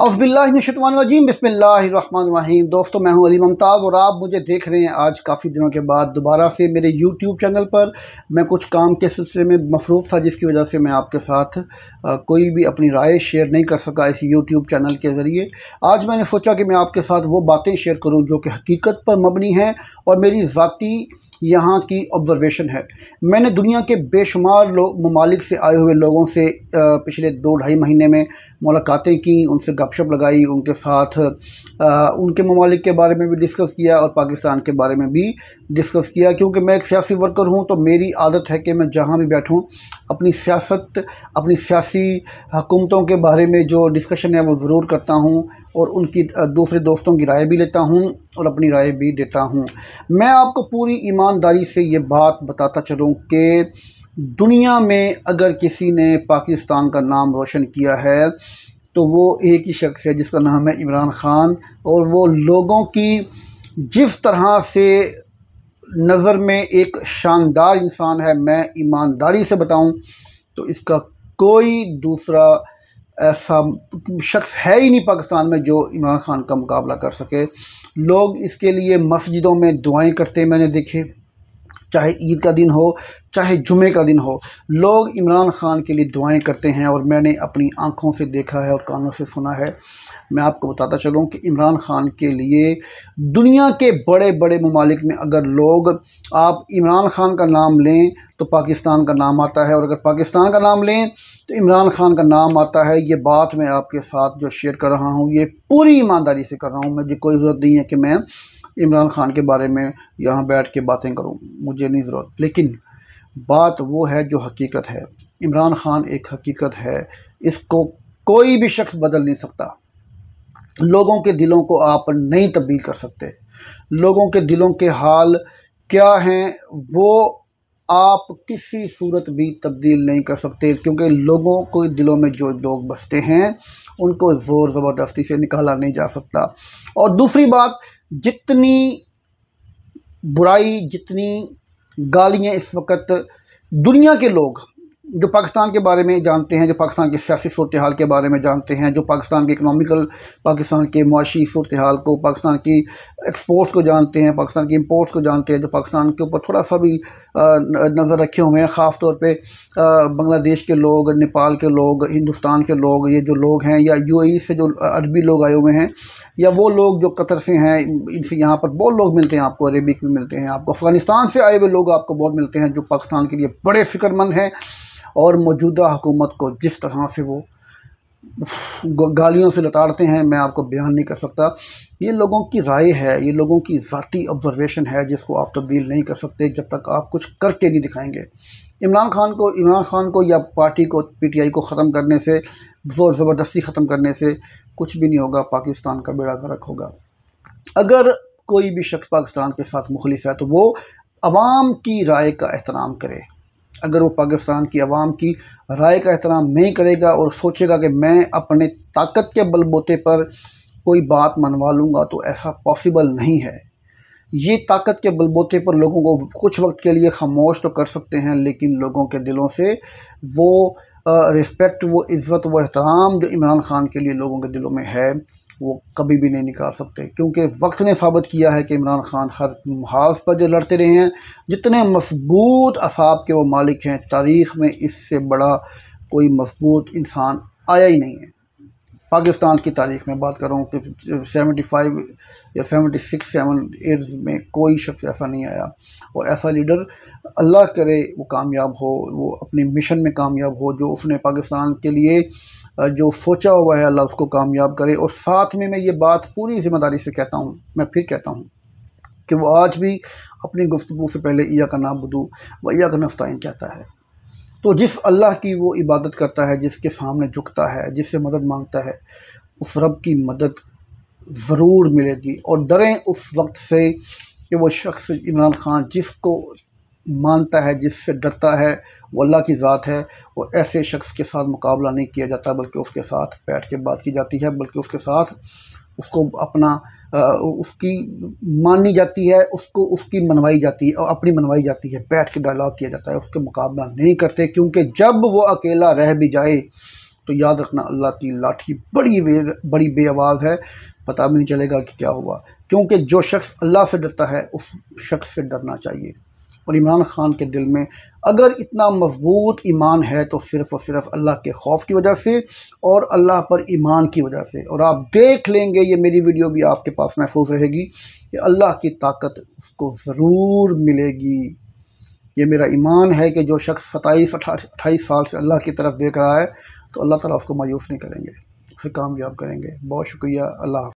अफ़बिल्लाशतवानजीम बसमीम दोस्तों मैं हूं अली ममताज़ और आप मुझे देख रहे हैं आज काफ़ी दिनों के बाद दोबारा से मेरे यूट्यूब चैनल पर मैं कुछ काम के सिलसिले में मसरूफ़ था जिसकी वजह से मैं आपके साथ कोई भी अपनी राय शेयर नहीं कर सका इस यूट्यूब चैनल के ज़रिए आज मैंने सोचा कि मैं आपके साथ वो बातें शेयर करूँ जो कि हकीकत पर मबनी हैं और मेरी ज़ाती यहाँ की ऑब्ज़रवेशन है मैंने दुनिया के बेशुमार लोग ममालिक से आए हुए लोगों से पिछले दो ढाई महीने में मुलाकातें की उनसे गपशप लगाई उनके साथ उनके ममालिक के बारे में भी डिस्कस किया और पाकिस्तान के बारे में भी डिस्कस किया क्योंकि मैं एक सियासी वर्कर हूँ तो मेरी आदत है कि मैं जहाँ भी बैठूँ अपनी सियासत अपनी सियासी हकूमतों के बारे में जो डिस्कशन है वो ज़रूर करता हूँ और उनकी दूसरे दोस्तों की राय भी लेता हूँ और अपनी राय भी देता हूँ मैं आपको पूरी ईमानदारी से ये बात बताता चलूँ कि दुनिया में अगर किसी ने पाकिस्तान का नाम रोशन किया है तो वो एक ही शख्स है जिसका नाम है इमरान ख़ान और वो लोगों की जिस तरह से नज़र में एक शानदार इंसान है मैं ईमानदारी से बताऊं तो इसका कोई दूसरा ऐसा शख्स है ही नहीं पाकिस्तान में जो इमरान खान का मुकाबला कर सके लोग इसके लिए मस्जिदों में दुआएं करते मैंने देखे चाहे ईद का दिन हो चाहे जुमे का दिन हो लोग इमरान ख़ान के लिए दुआएं करते हैं और मैंने अपनी आँखों से देखा है और कानों से सुना है मैं आपको बताता चलूँ कि इमरान ख़ान के लिए दुनिया के बड़े बड़े ममालिक में अगर लोग आप इमरान ख़ान का नाम लें तो पाकिस्तान का नाम आता है और अगर पाकिस्तान का नाम लें तो इमरान ख़ान का नाम आता है ये बात मैं आपके साथ जो शेयर कर रहा हूँ ये पूरी ईमानदारी से कर रहा हूँ मुझे कोई ज़रूरत नहीं है कि मैं इमरान खान के बारे में यहाँ बैठ के बातें करूँ मुझे नहीं ज़रूरत लेकिन बात वो है जो हकीकत है इमरान खान एक हकीकत है इसको कोई भी शख्स बदल नहीं सकता लोगों के दिलों को आप नहीं तब्दील कर सकते लोगों के दिलों के हाल क्या हैं वो आप किसी सूरत भी तब्दील नहीं कर सकते क्योंकि लोगों को दिलों में जो लोग बसते हैं उनको ज़ोर ज़बरदस्ती से निकाला नहीं जा सकता और दूसरी बात जितनी बुराई जितनी गालियाँ इस वक्त दुनिया के लोग जो पाकिस्तान के बारे में जानते हैं जो पाकिस्तान की सियासी सूरत हाल के बारे में जानते हैं जो पाकिस्तान के इकनॉमिकल पाकिस्तान के मुआशी सूरत हाल को पाकिस्तान की एक्सपोर्ट्स को जानते हैं पाकिस्तान की इम्पोर्ट्स को जानते हैं जो पाकिस्तान के ऊपर थोड़ा सा भी नज़र रखे हुए हैं ख़ास तौर पर बांग्लादेश के लोग नेपाल के लोग हिंदुस्तान के लोग ये जो लोग हैं या यू e से जो अरबी लोग आए हुए हैं या वो लोग जो कतर से हैं इनसे यहाँ पर बहुत लोग मिलते हैं आपको अरेबिक भी मिलते हैं आपको अफ़गानिस्तान से आए हुए लोग आपको बहुत मिलते हैं जो पाकिस्तान के लिए बड़े फ़िक्रमंद हैं और मौजूदा हुकूमत को जिस तरह से वो गालियों से लताड़ते हैं मैं आपको बयान नहीं कर सकता ये लोगों की राय है ये लोगों की ज़ाती ऑब्जर्वेशन है जिसको आप तब्दील नहीं कर सकते जब तक आप कुछ करके नहीं दिखाएंगे इमरान खान को इमरान खान को या पार्टी को पीटीआई को ख़त्म करने से ज़ोर ज़बरदस्ती ख़त्म करने से कुछ भी नहीं होगा पाकिस्तान का बेड़ा गर्क होगा अगर कोई भी शख्स पाकिस्तान के साथ मुखलिफ है तो वो आवाम की राय का एहतराम करे अगर वो पाकिस्तान की आवाम की राय का एहतराम नहीं करेगा और सोचेगा कि मैं अपने ताकत के बलबोते पर कोई बात मनवा लूँगा तो ऐसा पॉसिबल नहीं है ये ताकत के बलबोते पर लोगों को कुछ वक्त के लिए खामोश तो कर सकते हैं लेकिन लोगों के दिलों से वो रिस्पेक्ट वो इज़्ज़त वो एहतराम जो इमरान खान के लिए लोगों के दिलों में है वो कभी भी नहीं निकाल सकते क्योंकि वक्त ने साबित किया है कि इमरान खान हर महाज पर जो लड़ते रहे हैं जितने मजबूत असाब के वो मालिक हैं तारीख़ में इससे बड़ा कोई मजबूत इंसान आया ही नहीं है पाकिस्तान की तारीख में बात करूँ कि सेवेंटी फाइव या सेवेंटी सिक्स सेवन एड्स में कोई शख्स ऐसा नहीं आया और ऐसा लीडर अल्लाह करे वो कामयाब हो वो अपने मिशन में कामयाब हो जो उसने पाकिस्तान के लिए जो सोचा हुआ है अल्लाह उसको कामयाब करे और साथ में मैं ये बात पूरी ज़िम्मेदारी से कहता हूँ मैं फिर कहता हूँ कि वो आज भी अपनी गुफ्तु से पहले ईया का नाम बदू व ईया का नफ्ताइन कहता है तो जिस अल्लाह की वो इबादत करता है जिसके सामने झुकता है जिससे मदद मांगता है उस रब की मदद ज़रूर मिलेगी और डरें उस वक्त से कि वो शख्स इमरान खान जिसको मानता है जिससे डरता है वो अल्लाह की ज़ात है और ऐसे शख्स के साथ मुकाबला नहीं किया जाता बल्कि उसके साथ बैठ के बात की जाती है बल्कि उसके साथ उसको अपना आ, उसकी मानी जाती है उसको उसकी मनवाई जाती है और अपनी मनवाई जाती है बैठ के डायलॉग किया जाता है उसके मुकाबला नहीं करते क्योंकि जब वो अकेला रह भी जाए तो याद रखना अल्लाह की लाठी बड़ी वे बड़ी आवाज़ है पता भी नहीं चलेगा कि क्या हुआ क्योंकि जो शख्स अल्लाह से डरता है उस शख्स से डरना चाहिए और इमरान ख़ान के दिल में अगर इतना मजबूत ईमान है तो सिर्फ़ और सिर्फ अल्लाह के खौफ की वजह से और अल्लाह पर ईमान की वजह से और आप देख लेंगे ये मेरी वीडियो भी आपके पास महफूज रहेगी कि अल्लाह की ताकत उसको ज़रूर मिलेगी ये मेरा ईमान है कि जो शख्स सताईस अट्ठाईस साल से अल्लाह की तरफ देख रहा है तो अल्लाह ताला उसको मायूस नहीं करेंगे उसे कामयाब करेंगे बहुत शुक्रिया अल्लाह